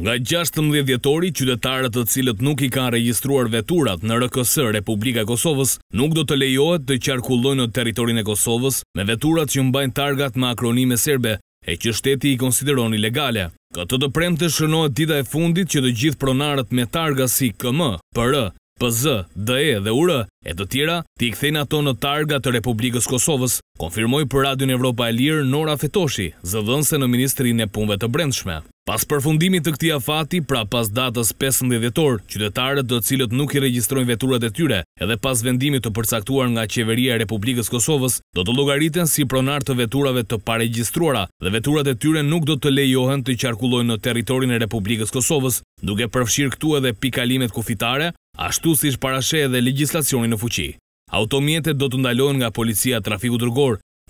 Nga 16 djetori, qytetarët të cilët nuk i kanë registruar veturat në RKS Republika Kosovës, nuk do të lejohet të qarkullojnë në teritorin e Kosovës me veturat që mbajnë targat me akronime serbe e që shteti i konsideron ilegale. Këtë të premë të shënohet dita e fundit që të gjithë pronarët me targa si KM, PR, PZ, DE dhe UR e të tjera të i kthejnë ato në targa të Republikës Kosovës, konfirmoj për Radion Evropa e Lirë Nora Fetoshi, zëdhënse në Ministrin e Punve të Brendshme. Pas përfundimit të këtia fati, pra pas datës 15 djetor, qytetarët do cilët nuk i registrojnë veturat e tyre edhe pas vendimit të përcaktuar nga qeveria Republikës Kosovës, do të logariten si pronar të veturave të paregistruara dhe veturat e tyre nuk do të lejohen të i qarkullojnë në teritorin e Republikës Kosovës, duke përfshirë këtu edhe pikalimet kufitare, ashtu si shparashe edhe legislacioni në fuqi. Automjetet do të ndalojnë nga policia trafiku të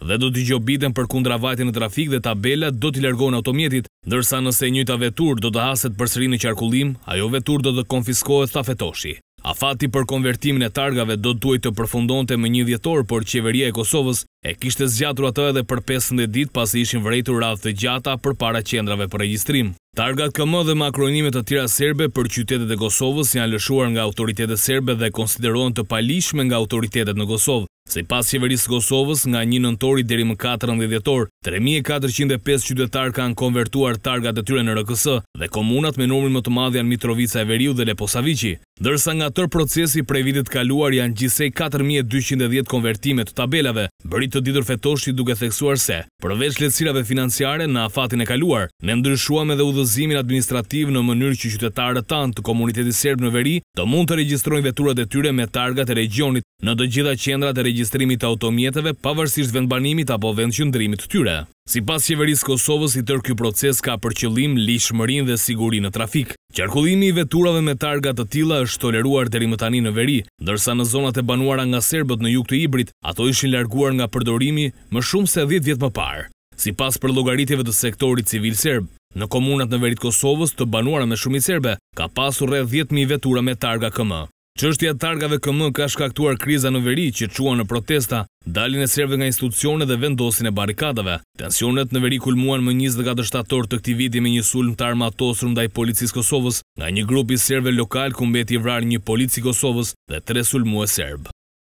dhe do t'i gjobiten për kundra vajtën e trafik dhe tabela do t'i lërgojnë automjetit, dërsa nëse njëta vetur do të haset për sëri në qarkullim, ajo vetur do të konfiskohet thafetoshi. A fati për konvertimin e targave do të duaj të përfundon të më një djetor, por qeveria e Kosovës e kishtë zgjatru atë edhe për 15 dit pas ishin vrejtur radhë të gjata për para qendrave për registrim. Targat këmë dhe makronimet të tira serbe për qytetet e Kosovës janë lëshuar nga autoritetet serbe dhe konsiderohen të palishme nga autoritetet në Kosovë. Se pas qeverisë Kosovës, nga 1 nëntori deri më 4 nëndjetor, 3.405 qytetar kanë konvertuar targat e tyre në RKS dhe komunat me nëmrin më të madhja në Mitrovica e Veriu dhe Leposavici. Dërsa nga tër procesi prej vitit kaluar janë gjisej 4.210 konvertime të tabelave, bërit të ditur fetoshti duke theksuar se, përveç letësirave financiare në afatin e kaluar, ne ndryshua me dhe udhëzimin administrativ në mënyrë që qytetarët tanë të komuniteti serb në veri, të mund të registrojnë veturat e tyre me targat e regionit në të gjitha qendrat e registrimit të automjetëve pavërsisht vendbanimit apo vendqyndrimit të tyre. Si pas qeverisë Kosovës, i tërë proces ka përqëllim, lishëmërin dhe sigurin në trafik. Qarkullimi i veturave me targat të tila është toleruar të rimëtani në veri, dërsa në zonat e banuara nga Serbët në juk të ibrit, ato ishin larguar nga përdorimi më shumë se 10 vjetë më parë. Si pas për logaritjeve të sektorit civil Serb, në komunat në verit Kosovës të banuara me i Serbe, ka pasur e 10.000 vetura me targa këmë. Qështja targave këmë ka shkaktuar kriza në veri që quen në protesta Dalin e sërbëve nga institucione dhe vendosin e barikadave. Tensionet në veri kulmuan më 24 shtator të këti viti me një sulm të armatosur ndaj policisë Kosovës, nga një grupi sërbëve lokal kumbet i vrar një polici Kosovës dhe tre sulmu e sërbë.